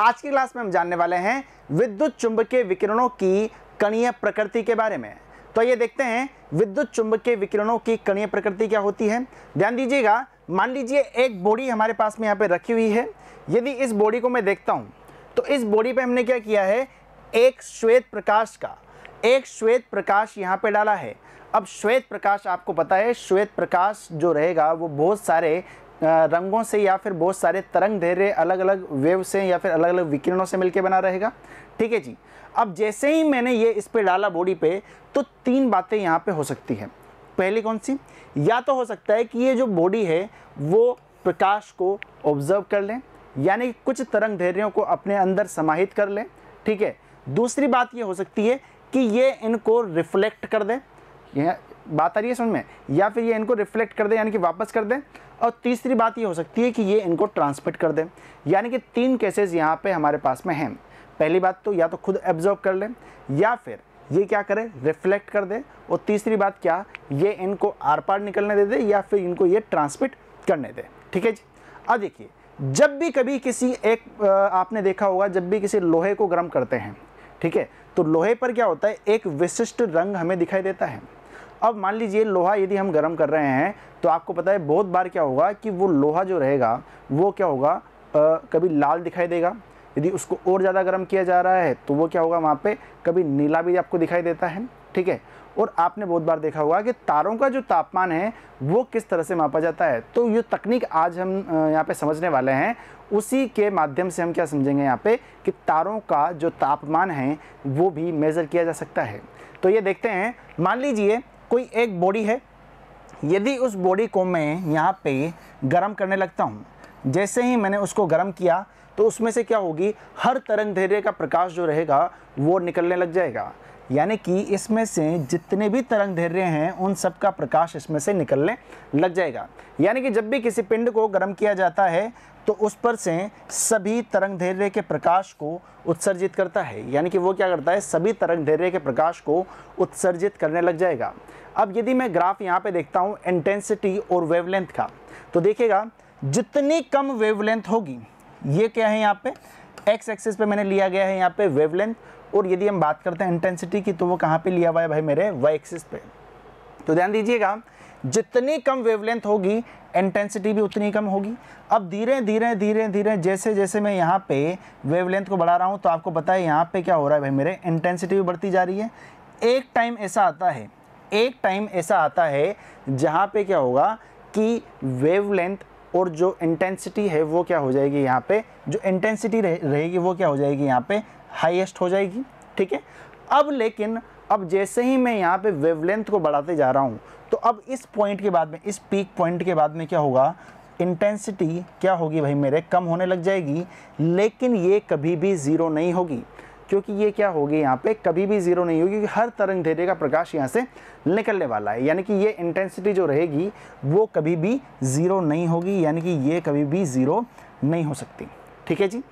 आज की क्लास में हम जानने वाले हैं विद्युत चुंब के विकिरणों की कणीय प्रकृति के बारे में तो ये देखते हैं विद्युत चुंब के विकिरणों की कणीय प्रकृति क्या होती है ध्यान दीजिएगा मान लीजिए एक बॉडी हमारे पास में यहाँ पे रखी हुई है यदि इस बॉडी को मैं देखता हूँ तो इस बॉडी पे हमने क्या किया है एक श्वेत प्रकाश का एक श्वेत प्रकाश यहाँ पे डाला है अब श्वेत प्रकाश आपको पता है श्वेत प्रकाश जो रहेगा वो बहुत सारे रंगों से या फिर बहुत सारे तरंग धैर्य अलग अलग वेव से या फिर अलग अलग विकिरणों से मिलकर बना रहेगा ठीक है जी अब जैसे ही मैंने ये इस पर डाला बॉडी पे तो तीन बातें यहाँ पे हो सकती हैं पहली कौन सी या तो हो सकता है कि ये जो बॉडी है वो प्रकाश को ऑब्जर्व कर लें यानी कुछ तरंग धैर्यों को अपने अंदर समाहित कर लें ठीक है दूसरी बात ये हो सकती है कि ये इनको रिफ्लेक्ट कर दें बात आ रही है समझ में या फिर ये इनको रिफ्लेक्ट कर दें यानी कि वापस कर दें और तीसरी बात ये हो सकती है कि ये इनको ट्रांसमिट कर दें यानी कि तीन केसेस यहाँ पे हमारे पास में हैं पहली बात तो या तो खुद एब्जॉर्व कर लें या फिर ये क्या करें रिफ्लेक्ट कर दें और तीसरी बात क्या ये इनको आर पार निकलने दे दे या फिर इनको ये ट्रांसमिट करने दें ठीक है जी अब देखिए जब भी कभी किसी एक आपने देखा होगा जब भी किसी लोहे को गर्म करते हैं ठीक है तो लोहे पर क्या होता है एक विशिष्ट रंग हमें दिखाई देता है अब मान लीजिए लोहा यदि हम गर्म कर रहे हैं तो आपको पता है बहुत बार क्या होगा कि वो लोहा जो रहेगा वो क्या होगा आ, कभी लाल दिखाई देगा यदि उसको और ज़्यादा गर्म किया जा रहा है तो वो क्या होगा वहाँ पे कभी नीला भी आपको दिखाई देता है ठीक है और आपने बहुत बार देखा होगा कि तारों का जो तापमान है वो किस तरह से मापा जाता है तो ये तकनीक आज हम यहाँ पे समझने वाले हैं उसी के माध्यम से हम क्या समझेंगे यहाँ पे कि तारों का जो तापमान है वो भी मेज़र किया जा सकता है तो ये देखते हैं मान लीजिए कोई एक बॉडी है यदि उस बॉडी को मैं यहाँ पे गर्म करने लगता हूँ जैसे ही मैंने उसको गर्म किया तो उसमें से क्या होगी हर तरंग धैर्य का प्रकाश जो रहेगा वो निकलने लग जाएगा यानी कि इसमें से जितने भी तरंग धैर्य हैं उन सब का प्रकाश इसमें से निकलने लग जाएगा यानी कि जब भी किसी पिंड को गर्म किया जाता है तो उस पर से सभी तरंग धैर्य के प्रकाश को उत्सर्जित करता है यानी कि वो क्या करता है सभी तरंग धैर्य के प्रकाश को उत्सर्जित करने लग जाएगा अब यदि मैं ग्राफ यहाँ पे देखता हूँ इंटेंसिटी और वेवलेंथ का तो देखिएगा जितनी कम वेवलेंथ होगी ये क्या है यहाँ पे एक्स एक्सेस पे मैंने लिया गया है यहाँ पे वेवलेंथ और यदि हम बात करते हैं इंटेंसिटी की तो वो कहाँ पे लिया हुआ है भाई मेरे वाई एक्सेस पे तो ध्यान दीजिएगा जितनी कम वेवलेंथ होगी इंटेंसिटी भी उतनी कम होगी अब धीरे धीरे धीरे धीरे जैसे जैसे मैं यहाँ पे वेवलेंथ को बढ़ा रहा हूँ तो आपको पता है यहाँ पे क्या हो रहा है भाई मेरे इंटेंसिटी भी बढ़ती जा रही है एक टाइम ऐसा आता है एक टाइम ऐसा आता है जहाँ पे क्या होगा कि वेवलेंथ और जो इंटेंसिटी है वो क्या हो जाएगी यहाँ पे जो इंटेंसिटी रहेगी वो क्या हो जाएगी यहाँ पे हाइएस्ट हो जाएगी ठीक है अब लेकिन अब जैसे ही मैं यहाँ पे वेवलेंथ को बढ़ाते जा रहा हूँ तो अब इस पॉइंट के बाद में इस पीक पॉइंट के बाद में क्या होगा इंटेंसिटी क्या होगी भाई मेरे कम होने लग जाएगी लेकिन ये कभी भी ज़ीरो नहीं होगी क्योंकि ये क्या होगी यहाँ पे कभी भी ज़ीरो नहीं होगी क्योंकि हर तरंग धैर्य का प्रकाश यहाँ से निकलने वाला है यानी कि ये इंटेंसिटी जो रहेगी वो कभी भी ज़ीरो नहीं होगी यानी कि ये कभी भी ज़ीरो नहीं हो सकती ठीक है जी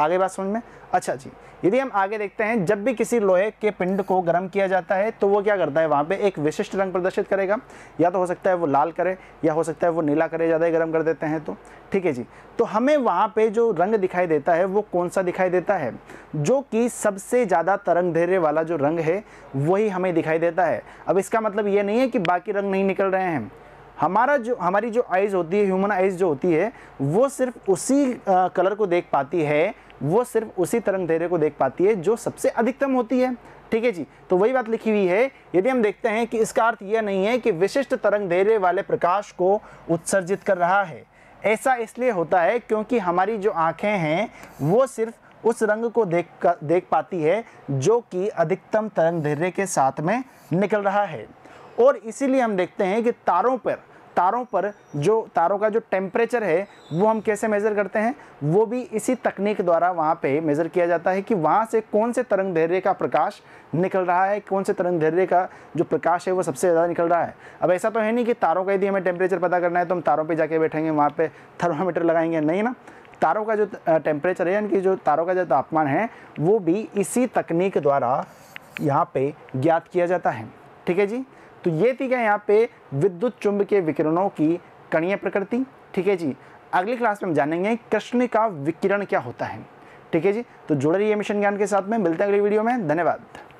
आगे बात समझ में अच्छा जी यदि हम आगे देखते हैं जब भी किसी लोहे के पिंड को गर्म किया जाता है तो वो क्या करता है वहाँ पे एक विशिष्ट रंग प्रदर्शित करेगा या तो हो सकता है वो लाल करे या हो सकता है वो नीला करे ज़्यादा ही गर्म कर देते हैं तो ठीक है जी तो हमें वहाँ पे जो रंग दिखाई देता है वो कौन सा दिखाई देता है जो कि सबसे ज़्यादा तरंग धैर्य वाला जो रंग है वही हमें दिखाई देता है अब इसका मतलब ये नहीं है कि बाकी रंग नहीं निकल रहे हैं हमारा जो हमारी जो आइज़ होती है ह्यूमन आइज़ जो होती है वो सिर्फ उसी आ, कलर को देख पाती है वो सिर्फ उसी तरंग धैर्य को देख पाती है जो सबसे अधिकतम होती है ठीक है जी तो वही बात लिखी हुई है यदि हम देखते हैं कि इसका अर्थ यह नहीं है कि विशिष्ट तरंग धैर्य वाले प्रकाश को उत्सर्जित कर रहा है ऐसा इसलिए होता है क्योंकि हमारी जो आँखें हैं वो सिर्फ उस रंग को देख कर, देख पाती है जो कि अधिकतम तरंग धैर्य के साथ में निकल रहा है और इसीलिए हम देखते हैं कि तारों पर तारों पर जो तारों का जो टेम्परेचर है वो हम कैसे मेज़र करते हैं वो भी इसी तकनीक द्वारा वहाँ पे मेज़र किया जाता है कि वहाँ से कौन से तरंग धैर्य का प्रकाश निकल रहा है कौन से तरंग धैर्य का जो प्रकाश है वो सबसे ज़्यादा निकल रहा है अब ऐसा तो है नहीं कि तारों का यदि हमें टेम्परेचर पता करना है तो हम तारों पर जाके बैठेंगे वहाँ पर थर्मामीटर लगाएंगे नहीं ना तारों का जो टेम्परेचर है यानी कि जो तारों का जो तापमान है वो भी इसी तकनीक द्वारा यहाँ पर ज्ञात किया जाता है ठीक है जी तो ये थी क्या यहाँ पे विद्युत चुंबकीय विकिरणों की कणीय प्रकृति ठीक है जी अगली क्लास में हम जानेंगे कृष्ण का विकिरण क्या होता है ठीक है जी तो जुड़े रहिए मिशन ज्ञान के साथ में मिलते हैं अगली वीडियो में धन्यवाद